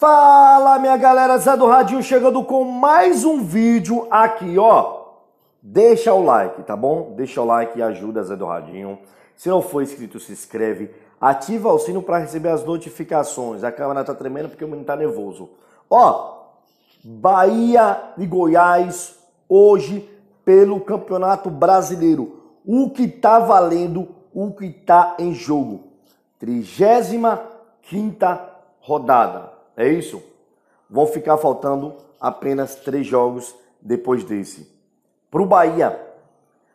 Fala minha galera, Zé do Radinho chegando com mais um vídeo aqui, ó. Deixa o like, tá bom? Deixa o like e ajuda Zé do Radinho. Se não for inscrito, se inscreve. Ativa o sino para receber as notificações. A câmera tá tremendo porque o menino tá nervoso. Ó, Bahia e Goiás hoje pelo Campeonato Brasileiro. O que tá valendo, o que tá em jogo. 35 quinta rodada. É isso? Vão ficar faltando apenas três jogos depois desse. Para o Bahia,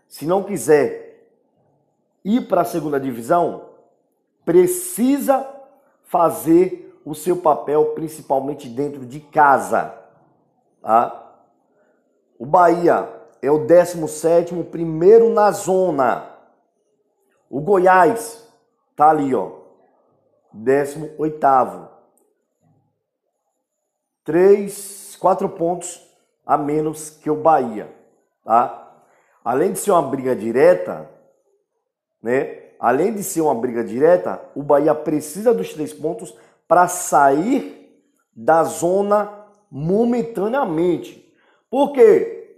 se não quiser ir para a segunda divisão, precisa fazer o seu papel, principalmente dentro de casa. Tá? O Bahia é o 17º, primeiro na zona. O Goiás tá ali, ó. 18º três, quatro pontos a menos que o Bahia, tá? Além de ser uma briga direta, né? Além de ser uma briga direta, o Bahia precisa dos três pontos para sair da zona momentaneamente. Por quê?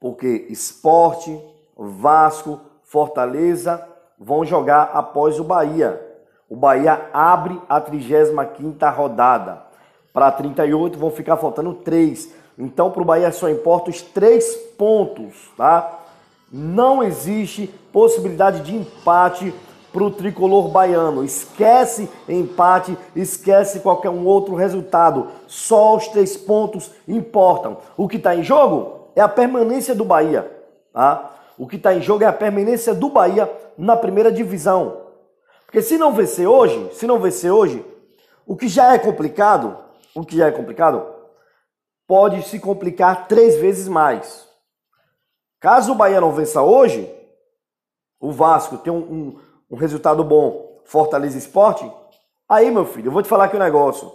Porque Esporte, Vasco, Fortaleza vão jogar após o Bahia. O Bahia abre a 35 rodada para 38, vão ficar faltando 3. Então, para o Bahia só importa os 3 pontos, tá? Não existe possibilidade de empate para o tricolor baiano. Esquece empate, esquece qualquer um outro resultado. Só os três pontos importam. O que está em jogo é a permanência do Bahia. Tá? O que está em jogo é a permanência do Bahia na primeira divisão. Porque se não vencer hoje, se não vencer hoje, o que já é complicado, o que já é complicado, pode se complicar três vezes mais. Caso o Bahia não vença hoje, o Vasco tem um, um, um resultado bom, Fortaleza Esporte, aí meu filho, eu vou te falar que o negócio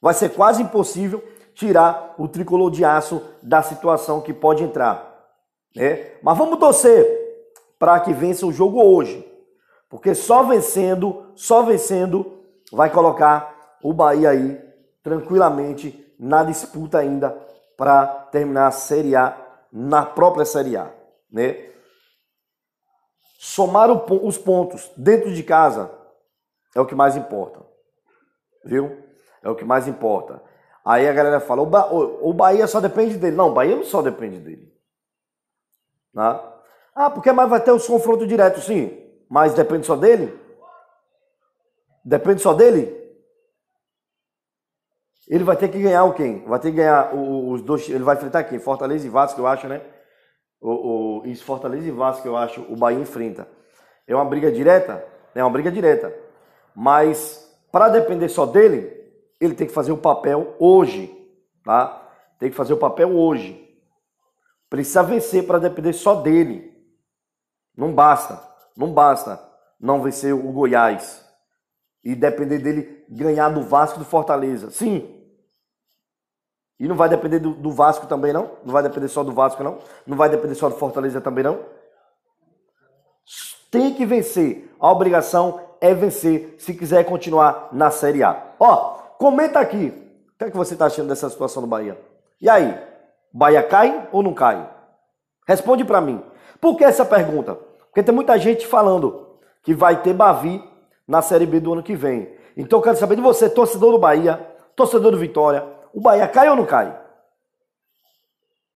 vai ser quase impossível tirar o tricolor de aço da situação que pode entrar. Né? Mas vamos torcer para que vença o jogo hoje. Porque só vencendo, só vencendo, vai colocar o Bahia aí tranquilamente na disputa ainda para terminar a Série A na própria Série A, né? Somar os pontos dentro de casa é o que mais importa, viu? É o que mais importa. Aí a galera fala, o, ba o, Bahia só depende dele. Não, o Bahia não só depende dele. Tá? Ah, porque mais vai ter os confrontos diretos, sim. Mas depende só dele? Depende só dele? Ele vai ter que ganhar o quem? Vai ter que ganhar os dois. Ele vai enfrentar quem? Fortaleza e Vasco, eu acho, né? O, o, isso, Fortaleza e Vasco, eu acho, o Bahia enfrenta. É uma briga direta? É uma briga direta. Mas, para depender só dele, ele tem que fazer o papel hoje, tá? Tem que fazer o papel hoje. Precisa vencer para depender só dele. Não basta, não basta não vencer o Goiás e depender dele ganhar do Vasco do Fortaleza. Sim, e não vai depender do, do, Vasco também, não? Não vai depender só do Vasco, não? Não vai depender só do Fortaleza também, não? Tem que vencer. A obrigação é vencer se quiser continuar na Série A. Ó, comenta aqui. O que é que você está achando dessa situação do Bahia? E aí? Bahia cai ou não cai? Responde para mim. Por que essa pergunta? Porque tem muita gente falando que vai ter Bavi na Série B do ano que vem. Então eu quero saber de você, torcedor do Bahia, torcedor do Vitória, o Bahia cai ou não cai?